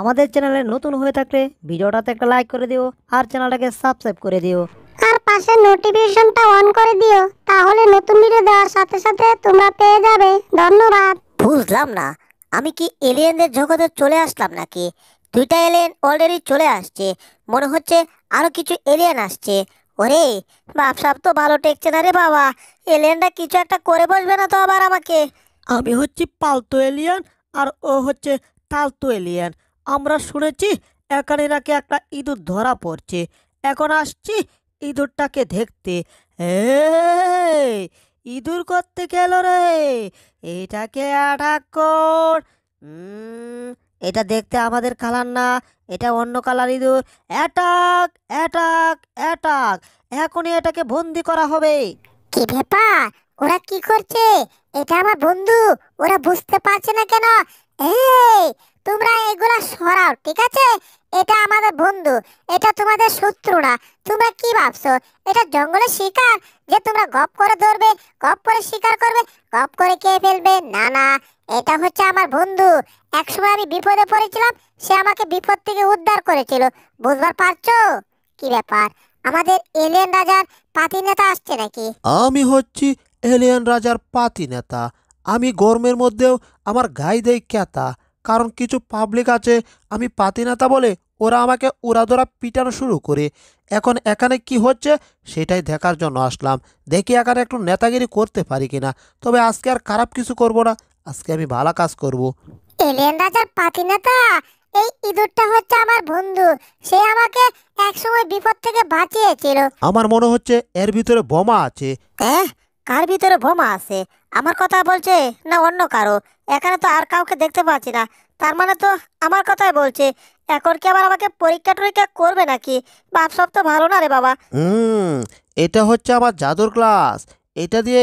আমাদের চ্যানেলে নতুন হয়ে থাকলে ভিডিওটাতে একটা লাইক করে দিও আর চ্যানেলটাকে সাবস্ক্রাইব করে দিও আর পাশে নোটিফিকেশনটা অন করে দিও তাহলে নতুন ভিডিও দেওয়ার সাথে সাথে তোমরা পেয়ে যাবে ধন্যবাদ বুঝলাম না আমি কি এলিয়েনদের জগতে চলে আসলাম নাকি দুইটা এলিয়েন অলরেডি চলে আসছে মনে হচ্ছে আরও কিছু এলিয়েন আসছে ওরে বাপসাপ তো ভালো টেকছে না রে বাবা এলিয়েনটা কিছু একটা করে বসবে না তো আবার আমাকে আমি হচ্ছি পালতো এলিয়েন আর ও হচ্ছে তালতু এলিয়ান আমরা শুনেছি এখানে নাকি একটা ইঁদুর ধরা পড়ছে এখন আসছি ইঁদুরটাকে দেখতে ইঁদুর করতে গেল রে এটাকে অ্যাটাক কর এটা দেখতে আমাদের কালার না এটা অন্য কালার ইঁদুর অ্যাটাক অ্যাটাক অ্যাটাক এখনই এটাকে বন্দি করা হবে কি ব্যাপার ওরা কি করছে এটা আমার বন্ধু ওরা বুঝতে পারছে না কেন এই তোমরা এগুলা সরাও ঠিক আছে এটা আমাদের বন্ধু এটা তোমাদের শত্রু না তোমরা কি ভাবছো এটা জঙ্গলের শিকার যে তোমরা গপ করে ধরবে গপ করে শিকার করবে গপ করে কে ফেলবে না না এটা হচ্ছে আমার বন্ধু একসময় আমি বিপদে পড়েছিলাম সে আমাকে বিপদ থেকে উদ্ধার করেছিল বুঝবার পারছো কি ব্যাপার আমাদের এলিয়ান রাজার পাতি নেতা আসছে নাকি আমি হচ্ছি এলিয়ান রাজার পাতি নেতা আমি গরমের মধ্যেও আমার গায়ে দেয় ক্যাতা কারণ কিছু পাবলিক আছে আমি পাতি নেতা বলে ওরা আমাকে উড়াদোড়া পিটানো শুরু করে এখন এখানে কি হচ্ছে সেটাই দেখার জন্য আসলাম দেখি এখানে একটু নেতাগিরি করতে পারি কিনা তবে আজকে আর খারাপ কিছু করব না আজকে আমি ভালো কাজ করব এলিয়ান রাজার পাতি নেতা এই ইঁদুরটা হচ্ছে আমার বন্ধু সে আমাকে একসময় বিপদ থেকে বাঁচিয়েছিল আমার মনে হচ্ছে এর ভিতরে বোমা আছে হ্যাঁ কার ভিতরে বোমা আছে আমার কথা বলছে না অন্য কারো এখানে তো আর কাউকে দেখতে পাচ্ছি না তার মানে তো আমার কথাই বলছে এখন কি আবার আমাকে পরীক্ষা টরীক্ষা করবে নাকি বাপ সব তো ভালো না রে বাবা হুম এটা হচ্ছে আমার জাদুর ক্লাস এটা দিয়ে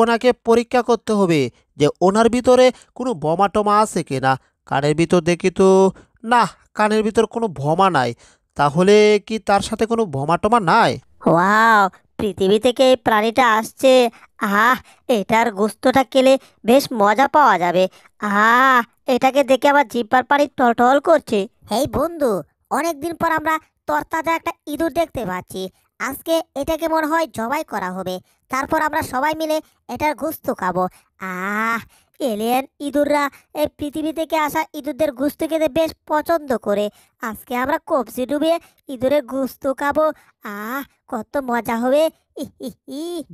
ওনাকে পরীক্ষা করতে হবে যে ওনার ভিতরে কোনো বোমা টোমা আছে কিনা কানের ভিতর দেখি তো না কানের ভিতর কোনো ভমা নাই তাহলে কি তার সাথে কোনো ভমা টমা নাই ওয়াও পৃথিবী থেকে এই প্রাণীটা আসছে আহ এটার গোস্তটা খেলে বেশ মজা পাওয়া যাবে আহ এটাকে দেখে আবার জিপার পানি টল করছে এই বন্ধু অনেকদিন পর আমরা তরতাজা একটা ইঁদুর দেখতে পাচ্ছি আজকে এটাকে মনে হয় জবাই করা হবে তারপর আমরা সবাই মিলে এটার গোস্ত খাবো আহ এলিয়েন ইঁদুররা এই পৃথিবী থেকে আসা ইঁদুরদের গুস্ত খেতে বেশ পছন্দ করে আজকে আমরা কবজি ডুবিয়ে ইঁদুরের গুস্ত খাবো আহ কত মজা হবে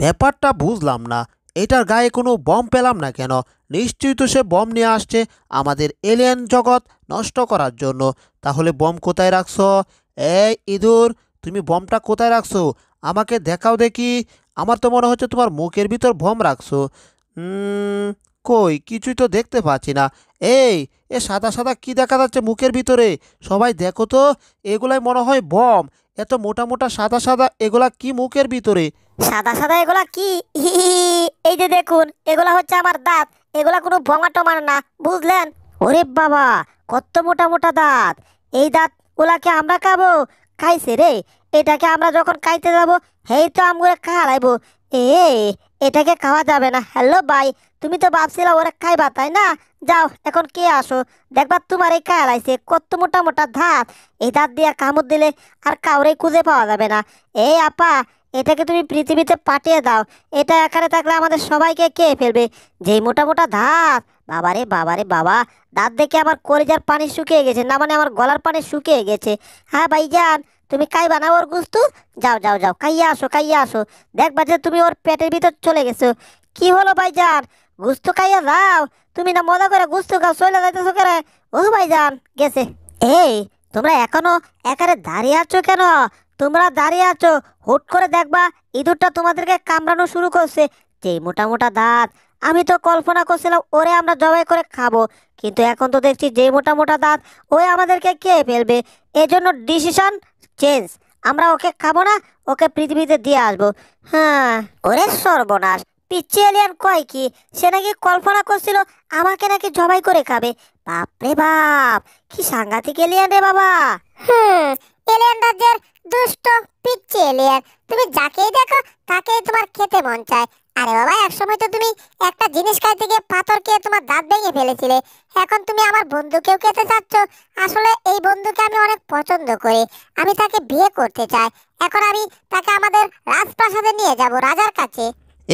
ব্যাপারটা বুঝলাম না এটার গায়ে কোনো বম পেলাম না কেন নিশ্চয়ই তো সে বম নিয়ে আসছে আমাদের এলিয়েন জগৎ নষ্ট করার জন্য তাহলে বম কোথায় রাখছো এই ইঁদুর তুমি বমটা কোথায় রাখছো আমাকে দেখাও দেখি আমার তো মনে হচ্ছে তোমার মুখের ভিতর বম রাখছো কই কিছুই তো দেখতে পাচ্ছি না এই এ সাদা সাদা কি দেখা যাচ্ছে মুখের ভিতরে সবাই দেখো তো এগুলাই মনে হয় বম এত মোটা মোটা সাদা সাদা এগুলা কি মুখের ভিতরে সাদা সাদা এগুলা কি এই যে দেখুন এগুলা হচ্ছে আমার দাঁত এগুলা কোনো ভঙা টমার না বুঝলেন ওরে বাবা কত মোটা মোটা দাঁত এই দাঁত ওলাকে আমরা খাবো খাইছে রে এটাকে আমরা যখন খাইতে যাবো হেই তো আমগুলো খাওয়াইবো এ এটাকে খাওয়া যাবে না হ্যালো ভাই তুমি তো ভাবছিলা ওরা খাইবা তাই না যাও এখন কে আসো দেখবা তোমার এই খায়াল আইছে কত মোটা মোটা ধাত এই ধাত দিয়ে কামড় দিলে আর কাউরেই খুঁজে পাওয়া যাবে না এই আপা এটাকে তুমি পৃথিবীতে পাঠিয়ে দাও এটা এখানে থাকলে আমাদের সবাইকে কে ফেলবে যেই মোটা মোটা ধাত বাবারে বাবারে বাবা দাঁত দেখে আমার কলিজার পানি শুকিয়ে গেছে না মানে আমার গলার পানি শুকিয়ে গেছে হ্যাঁ ভাই যান তুমি কাই বানাও ওর গুস্তু যাও যাও যাও কাইয়া আসো কাইয়া আসো দেখবা যে তুমি ওর পেটের ভিতর চলে গেছো কি হলো ভাইজান গুস্তু কাইয়া যাও তুমি না মজা করে গুস্তু খাও চলে যাইতেছো কেন ও ভাইজান গেছে এই তোমরা এখনো একারে দাঁড়িয়ে আছো কেন তোমরা দাঁড়িয়ে আছো হুট করে দেখবা ইঁদুরটা তোমাদেরকে কামড়ানো শুরু করছে যেই মোটা মোটা দাঁত আমি তো কল্পনা করছিলাম ওরে আমরা জবাই করে খাবো কিন্তু এখন তো দেখছি যেই মোটা মোটা দাঁত ওই আমাদেরকে কে ফেলবে এজন্য ডিসিশন চেঞ্জ আমরা ওকে খাবো না ওকে পৃথিবীতে দিয়ে আসবো হ্যাঁ ওরে সর্বনাশ পিচ্ছি এলিয়ান কয় কি সে নাকি কল্পনা করছিল আমাকে নাকি জবাই করে খাবে বাপরে বাপ কি সাংঘাতিক এলিয়ান রে বাবা হুম এলিয়ান রাজ্যের দুষ্ট পিচ্ছি এলিয়ান তুমি যাকেই দেখো তাকেই তোমার খেতে মন চায় আরে বাবা একসময় তো তুমি একটা জিনিস খাইতে গিয়ে পাথর খেয়ে তোমার দাঁত ভেঙে ফেলেছিলে এখন তুমি আমার বন্ধুকেও খেতে চাচ্ছ আসলে এই বন্ধুকে আমি অনেক পছন্দ করি আমি তাকে বিয়ে করতে চাই এখন আমি তাকে আমাদের রাজপ্রাসাদে নিয়ে যাব রাজার কাছে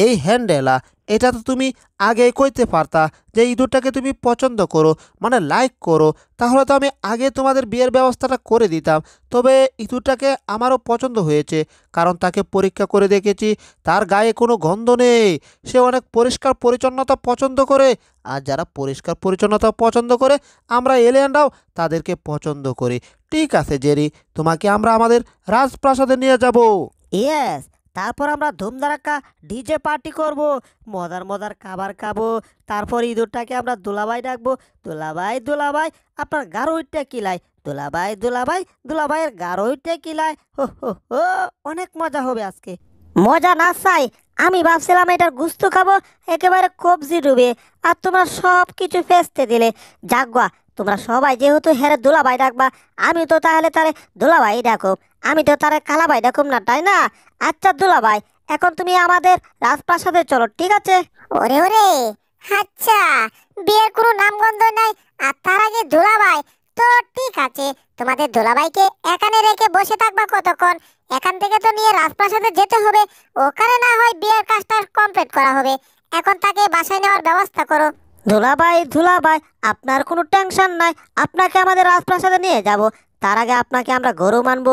এই হ্যান্ডেলা এটা তো তুমি আগে কইতে পারতা যে ইঁদুরটাকে তুমি পছন্দ করো মানে লাইক করো তাহলে তো আমি আগে তোমাদের বিয়ের ব্যবস্থাটা করে দিতাম তবে ইঁদুরটাকে আমারও পছন্দ হয়েছে কারণ তাকে পরীক্ষা করে দেখেছি তার গায়ে কোনো গন্ধ নেই সে অনেক পরিষ্কার পরিচ্ছন্নতা পছন্দ করে আর যারা পরিষ্কার পরিচ্ছন্নতা পছন্দ করে আমরা এলিয়ানরাও তাদেরকে পছন্দ করি ঠিক আছে জেরি তোমাকে আমরা আমাদের রাজপ্রাসাদে নিয়ে যাবো ইয়েস তারপর আমরা ধুমধারাক্কা ডিজে পার্টি করব মজার মজার খাবার খাবো তারপর ইঁদুরটাকে আমরা দোলাবাই ডাকবো দোলাবাই দোলাবাই আপনার গারোইটা কিলাই দোলাবাই দোলাবাই দোলাবাইয়ের গারোইটটা কিলাই হো হো হো অনেক মজা হবে আজকে মজা না চাই আমি ভাবছিলাম এটার গুস্ত খাবো একেবারে কবজি ডুবে আর তোমরা সব কিছু ফেসতে দিলে জাগুয়া তোমরা সবাই যেহেতু হেরে দুলাভাই ডাকবা আমি তো তাহলে তারে দুলাভাই ডাকো আমি তো তারে কালাভাই ডাকুম না তাই না আচ্ছা দুলাভাই এখন তুমি আমাদের রাজপ্রাসাদে চলো ঠিক আছে ওরে ওরে আচ্ছা বিয়ের কোনো নামগন্ধ নাই আর তার আগে দুলাভাই তো ঠিক আছে তোমাদের দোলাবাইকে এখানে রেখে বসে থাকবা কতক্ষণ এখান থেকে তো নিয়ে রাজপ্রাসাদে যেতে হবে ওখানে না হয় বিয়ের কাজটা কমপ্লিট করা হবে এখন তাকে বাসায় নেওয়ার ব্যবস্থা করো ধুলাবাই ধুলাবাই আপনার কোনো টেনশন নাই আপনাকে আমাদের রাজপ্রাসাদে নিয়ে যাব তার আগে আপনাকে আমরা গরু মানব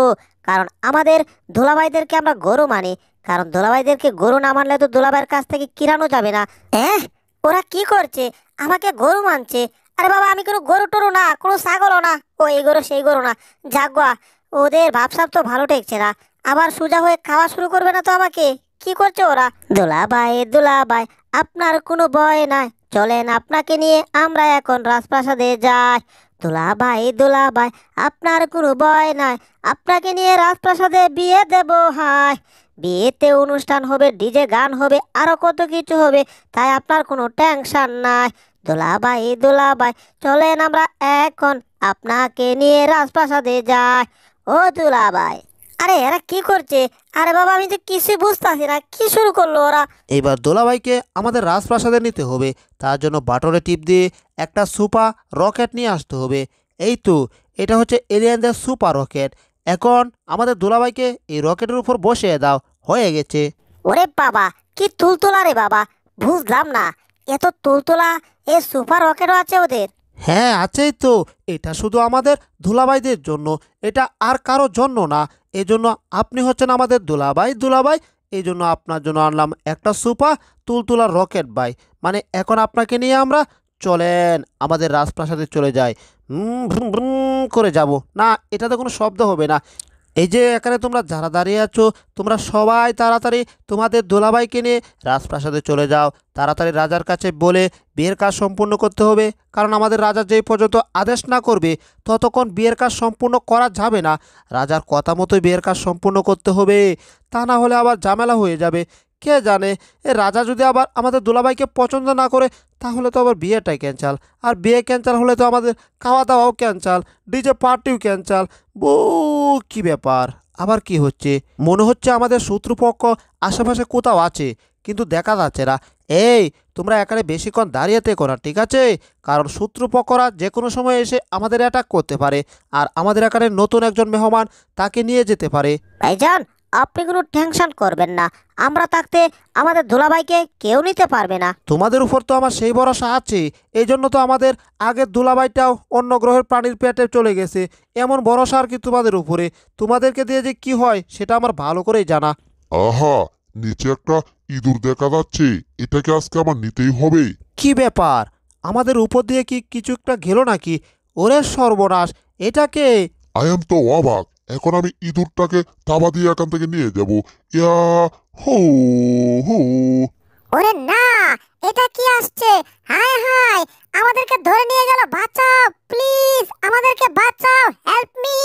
কারণ আমাদের ধুলাবাইদেরকে আমরা গরু মানি কারণ ধুলাবাইদেরকে গরু না মানলে তো ধুলাবাইয়ের কাছ থেকে কিরানো যাবে না হ্যাঁ ওরা কি করছে আমাকে গরু মানছে আরে বাবা আমি কোনো গরু টরু না কোনো ছাগলও না ও এই গরু সেই গরু না যাগুয়া ওদের ভাবসাব তো ভালো ঠেকছে না আবার সোজা হয়ে খাওয়া শুরু করবে না তো আমাকে কি করছে ওরা দোলা দোলা ভাই আপনার কোনো ভয় নাই চলেন আপনাকে নিয়ে আমরা এখন রাজপ্রাসাদে যাই দোলা ভাই আপনার কোনো ভয় নাই আপনাকে নিয়ে রাজপ্রাসাদে বিয়ে দেব হাই বিয়েতে অনুষ্ঠান হবে ডিজে গান হবে আরও কত কিছু হবে তাই আপনার কোনো টেনশন নাই দোলা দোলা ভাই চলেন আমরা এখন আপনাকে নিয়ে রাজপ্রাসাদে যাই ও দোলা ভাই আরে এরা কি করছে আরে বাবা আমি তো কিছুই বুঝতেছি না কি শুরু করলো ওরা এবার দোলাভাইকে আমাদের রাজপ্রাসাদে নিতে হবে তার জন্য বাটরে টিপ দিয়ে একটা সুপার রকেট নিয়ে আসতে হবে এই তো এটা হচ্ছে এলিয়ানদের সুপার রকেট এখন আমাদের দোলাভাইকে এই রকেটের উপর বসিয়ে দাও হয়ে গেছে ওরে বাবা কি তুলতোলা রে বাবা বুঝলাম না এত তুলতোলা এ সুপার রকেটও আছে ওদের হ্যাঁ আছেই তো এটা শুধু আমাদের ধুলাবাইদের জন্য এটা আর কারোর জন্য না এজন্য আপনি হচ্ছেন আমাদের দুলাভাই দুলাভাই এই জন্য আপনার জন্য আনলাম একটা সুপা তুলতুলা রকেট বাই মানে এখন আপনাকে নিয়ে আমরা চলেন আমাদের রাজপ্রাসাদে চলে যাই করে যাব না এটাতে কোনো শব্দ হবে না এই যে এখানে তোমরা যারা দাঁড়িয়ে আছো তোমরা সবাই তাড়াতাড়ি তোমাদের দোলাবাইকে নিয়ে রাজপ্রাসাদে চলে যাও তাড়াতাড়ি রাজার কাছে বলে বিয়ের কাজ সম্পূর্ণ করতে হবে কারণ আমাদের রাজা যেই পর্যন্ত আদেশ না করবে ততক্ষণ বিয়ের কাজ সম্পূর্ণ করা যাবে না রাজার কথা মতোই বিয়ের কাজ সম্পূর্ণ করতে হবে তা না হলে আবার ঝামেলা হয়ে যাবে কে জানে এ রাজা যদি আবার আমাদের দুলাভাইকে পছন্দ না করে তাহলে তো আবার বিয়েটাই ক্যান্সাল আর বিয়ে ক্যান্সাল হলে তো আমাদের খাওয়া দাওয়াও ক্যান্সাল ডিজে পার্টিও ক্যান্সাল বউ কী ব্যাপার আবার কি হচ্ছে মনে হচ্ছে আমাদের শত্রুপক্ষ আশেপাশে কোথাও আছে কিন্তু দেখা যাচ্ছে না এই তোমরা এখানে বেশিক্ষণ দাঁড়িয়েতে করা ঠিক আছে কারণ শত্রুপক্ষরা যে কোনো সময় এসে আমাদের অ্যাটাক করতে পারে আর আমাদের এখানে নতুন একজন মেহমান তাকে নিয়ে যেতে পারে আপনি কোনো টেনশন করবেন না আমরা থাকতে আমাদের দুলাভাইকে কেউ নিতে পারবে না তোমাদের উপর তো আমার সেই ভরসা আছে এই জন্য তো আমাদের আগের দুলাভাইটাও অন্য গ্রহের প্রাণীর পেটে চলে গেছে এমন ভরসা আর কি তোমাদের উপরে তোমাদেরকে দিয়ে যে কি হয় সেটা আমার ভালো করেই জানা আহা নিচে একটা ইঁদুর দেখা যাচ্ছে এটাকে আজকে আমার নিতেই হবে কি ব্যাপার আমাদের উপর দিয়ে কি কিছু একটা গেল নাকি ওরে সর্বনাশ এটাকে আই এম তো অবাক এখন আমি ইঁদুরটাকে থাবা দিয়ে এখান থেকে নিয়ে যাব ইয়া হো হো ওরে না এটা কি আসছে হায় হায় আমাদেরকে ধরে নিয়ে গেল বাঁচাও প্লিজ আমাদেরকে বাঁচাও হেল্প মি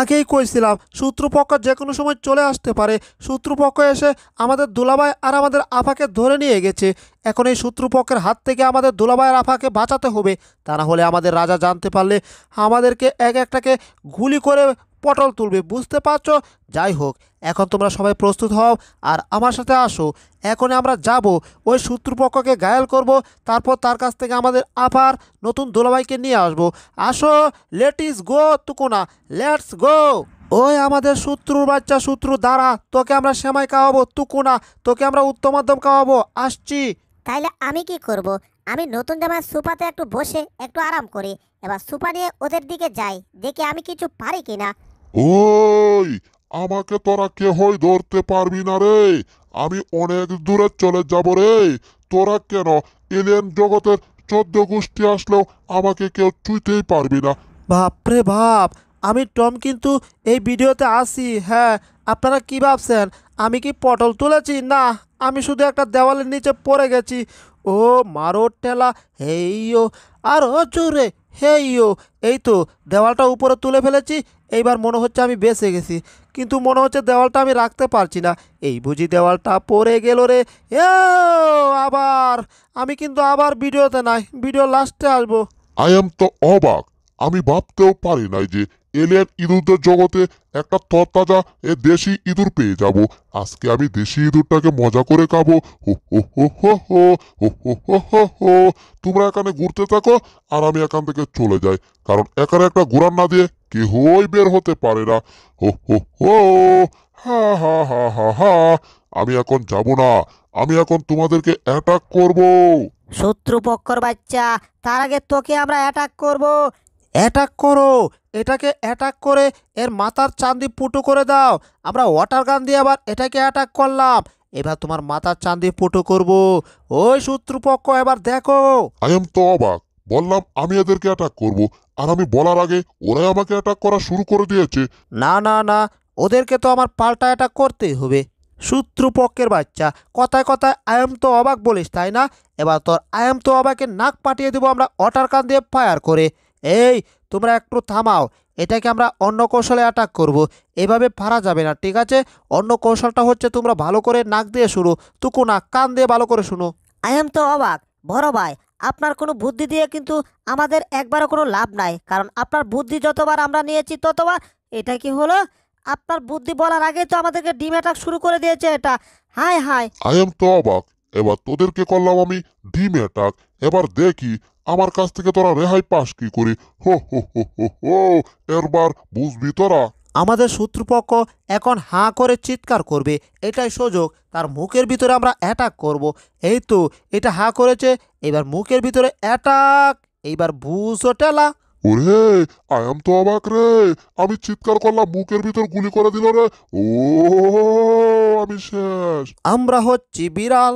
আগেই কইছিলাম শত্রুপক্ষ যে কোনো সময় চলে আসতে পারে শত্রুপক্ষ এসে আমাদের দুলাভাই আর আমাদের আফাকে ধরে নিয়ে গেছে এখন এই শত্রুপক্ষের হাত থেকে আমাদের দুলাভাই আর আফাকে বাঁচাতে হবে তা না হলে আমাদের রাজা জানতে পারলে আমাদেরকে এক একটাকে গুলি করে পটল তুলবে বুঝতে পারছো যাই হোক এখন তোমরা সবাই প্রস্তুত হও আর আমার সাথে আসো এখন আমরা যাব ওই শত্রুপক্ষকে গায়াল করব তারপর তার কাছ থেকে আমাদের আবার নতুন দোলাবাইকে নিয়ে আসব আসো লেটিস গো তুকুনা লেটস গো ওই আমাদের শত্রুর বাচ্চা শত্রু দ্বারা তোকে আমরা সেমাই খাওয়াবো তুকুনা তোকে আমরা উত্তম মাধ্যম খাওয়াবো আসছি তাইলে আমি কি করব আমি নতুন জামা সুপাতে একটু বসে একটু আরাম করি এবার সুপা নিয়ে ওদের দিকে যাই দেখি আমি কিছু পারি কিনা ওই আমাকে তোরা হই ধরতে পারবি না রে আমি অনেক দূরে চলে যাব রে তোরা কেন এলিয়ান জগতের চোদ্দ গোষ্ঠী আসলেও আমাকে কেউ চুইতেই পারবি না বাপরে বাপ আমি টম কিন্তু এই ভিডিওতে আসি হ্যাঁ আপনারা কি ভাবছেন আমি কি পটল তুলেছি না আমি শুধু একটা দেওয়ালের নিচে পড়ে গেছি ও মারো ঠেলা হেইও আরও জোরে হেইও এই তো দেওয়ালটা উপরে তুলে ফেলেছি এইবার মনে হচ্ছে আমি বেঁচে গেছি কিন্তু মনে হচ্ছে দেওয়ালটা আমি রাখতে পারছি না এই বুঝি দেওয়ালটা পড়ে গেল রে এ আবার আমি কিন্তু আবার ভিডিওতে নাই ভিডিও লাস্টে আসবো আই এম তো অবাক আমি ভাবতেও পারি নাই যে এলের ইঁদুরদের জগতে একটা তরতাজা এ দেশি ইঁদুর পেয়ে যাব আজকে আমি দেশি ইঁদুরটাকে মজা করে খাবো হো হো হো হো হো হো হো হো তোমরা এখানে ঘুরতে থাকো আর আমি এখান থেকে চলে যাই কারণ এখানে একটা ঘুরান না দিয়ে কেহই বের হতে পারে না হো হো হো হা হা হা হা হা আমি এখন যাব না আমি এখন তোমাদেরকে অ্যাটাক করব শত্রুপক্ষর বাচ্চা তার আগে তোকে আমরা অ্যাটাক করব অ্যাটাক করো এটাকে অ্যাটাক করে এর মাথার চান্দি পুটু করে দাও আমরা ওয়াটার গান দিয়ে আবার এটাকে অ্যাটাক করলাম এবার তোমার মাথার চান্দি পুটু করব ওই শত্রুপক্ষ এবার দেখো আই এম তো অবাক বললাম আমি এদেরকে অ্যাটাক করব আর আমি বলার আগে ওরাই আমাকে অ্যাটাক করা শুরু করে দিয়েছে না না না ওদেরকে তো আমার পাল্টা অ্যাটাক করতেই হবে শত্রুপক্ষের বাচ্চা কথায় কথায় আয়াম তো অবাক বলিস তাই না এবার তোর আয়াম তো অবাকে নাক পাঠিয়ে দেবো আমরা অটার কান দিয়ে ফায়ার করে এই তোমরা একটু থামাও এটাকে আমরা অন্য কৌশলে অ্যাটাক করব। এভাবে পারা যাবে না ঠিক আছে অন্য কৌশলটা হচ্ছে তোমরা ভালো করে নাক দিয়ে শুনো তুকু না কান দিয়ে ভালো করে শুনো আয়াম তো অবাক বড় ভাই আপনার কোনো বুদ্ধি দিয়ে কিন্তু আমাদের একবারও কোনো লাভ নাই কারণ আপনার বুদ্ধি যতবার আমরা নিয়েছি ততবার এটা কি হলো আপনার বুদ্ধি বলার আগে তো আমাদেরকে ডিম অ্যাটাক শুরু করে দিয়েছে এটা হাই হাই আই এম তো অবাক এবার তোদেরকে করলাম আমি ডিম অ্যাটাক এবার দেখি আমার কাছ থেকে তোরা রেহাই পাস কি করে হো হো হো হো হো এরবার বুঝবি তোরা আমাদের শত্রুপক্ষ এখন হাঁ করে চিৎকার করবে এটাই সুযোগ তার মুখের ভিতরে আমরা অ্যাটাক করব। এই তো এটা হাঁ করেছে এবার মুখের ভিতরে অ্যাটাক এইবার ভুসো টেলা ওরে আয়াম তো অবাক রে আমি চিৎকার করলাম মুখের ভিতর গুলি করে দিল রে ও আমি শেষ আমরা হচ্ছি বিড়াল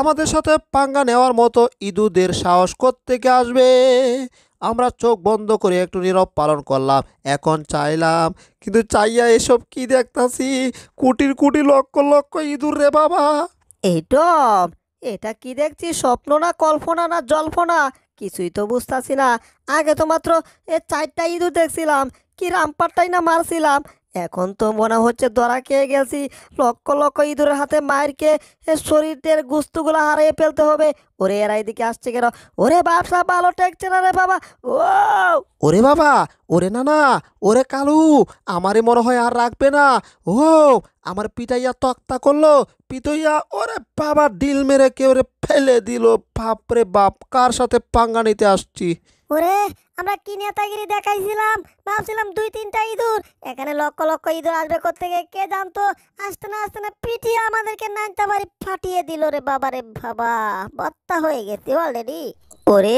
আমাদের সাথে পাঙ্গা নেওয়ার মতো ইঁদুদের সাহস থেকে আসবে আমরা চোখ বন্ধ করে একটু নীরব পালন করলাম এখন চাইলাম কিন্তু চাইয়া এসব কি দেখতাছি কুটির কুটি লক্ষ লক্ষ ইঁদুর রে বাবা এই এটা কি দেখছি স্বপ্ন না কল্পনা না জল্পনা কিছুই তো বুঝতেছি না আগে তো মাত্র এ চারটা ইঁদুর দেখছিলাম কি রামপারটাই না মারছিলাম এখন তো মনে হচ্ছে দরা খেয়ে গেছি লক্ষ লক্ষ ইঁদুরের হাতে মায়েরকে শরীরের গুস্তুগুলো হারিয়ে ফেলতে হবে ওরে এরা এদিকে আসছে কেন ওরে বাপসা ভালো টেকছে না রে বাবা ও ওরে বাবা ওরে না না ওরে কালু আমারে মনে হয় আর রাখবে না ও আমার পিটাইয়া তক্তা করলো পিতাইয়া ওরে বাবা ডিল মেরে কেউ ফেলে দিল বাপরে বাপ কার সাথে পাঙ্গা নিতে আসছি ওরে আমরা কি নেতাগিরি দেখাইছিলাম ভাবছিলাম দুই তিনটা ইঁদুর এখানে লক্ষ লক্ষ ইঁদুর আসবে থেকে কে জানতো আসতে না আসতে না পিটিয়ে আমাদেরকে নাইনটা বাড়ি ফাটিয়ে দিল রে বাবা রে বাবা বত্তা হয়ে গেছে অলরেডি ওরে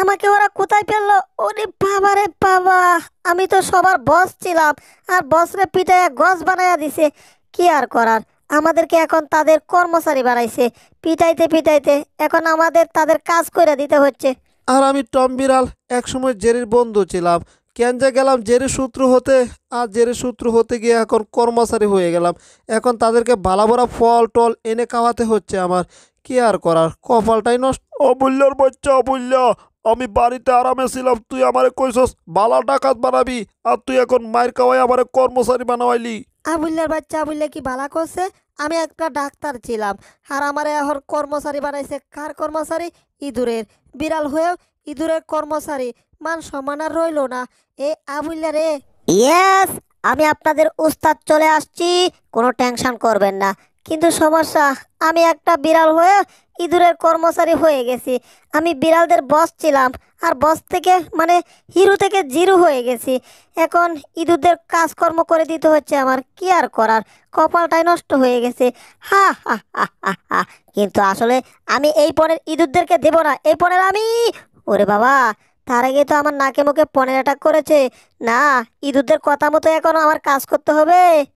আমাকে ওরা কোথায় ফেললো ওরে বাবা রে বাবা আমি তো সবার বস ছিলাম আর বসরে পিটায় গস বানাইয়া দিছে কি আর করার আমাদেরকে এখন তাদের কর্মচারী বানাইছে পিটাইতে পিটাইতে এখন আমাদের তাদের কাজ করে দিতে হচ্ছে আর আমি টম বিড়াল একসময় জেরির বন্ধু ছিলাম কেন যে গেলাম জেরি সূত্র হতে আর জেরি সূত্র হতে গিয়ে এখন কর্মচারী হয়ে গেলাম এখন তাদেরকে ভালা ভরা ফল টল এনে খাওয়াতে হচ্ছে আমার কি আর করার কপালটাই নষ্ট অমূল্যর বাচ্চা অমূল্য আমি বাড়িতে আরামে ছিলাম তুই আমারে কইসস বালা ডাকাত বানাবি আর তুই এখন মায়ের খাওয়াই আমারে কর্মচারী বানাওয়াইলি আবুল্লার বাচ্চা আবুল্লা কি বালা করছে আমি একটা ডাক্তার ছিলাম আর আমার এখন কর্মচারী বানাইছে কার কর্মচারী ইঁদুরের বিড়াল হয়েও ইঁদুরের কর্মচারী মান সম্মান আর রইল না এ আবুল্লা রে ইয়েস আমি আপনাদের উস্তাদ চলে আসছি কোনো টেনশন করবেন না কিন্তু সমস্যা আমি একটা বিড়াল হয়ে ইঁদুরের কর্মচারী হয়ে গেছি আমি বিড়ালদের বস ছিলাম আর বস থেকে মানে হিরু থেকে জিরু হয়ে গেছি এখন ইঁদুরদের কাজকর্ম করে দিতে হচ্ছে আমার কি আর করার কপালটাই নষ্ট হয়ে গেছে হা হা হা হা কিন্তু আসলে আমি এই পনের ইঁদুরদেরকে দেব না এই পনের আমি ওরে বাবা তার আগে তো আমার নাকে মুখে পনের অ্যাটাক করেছে না ইঁদুরদের কথা মতো এখন আমার কাজ করতে হবে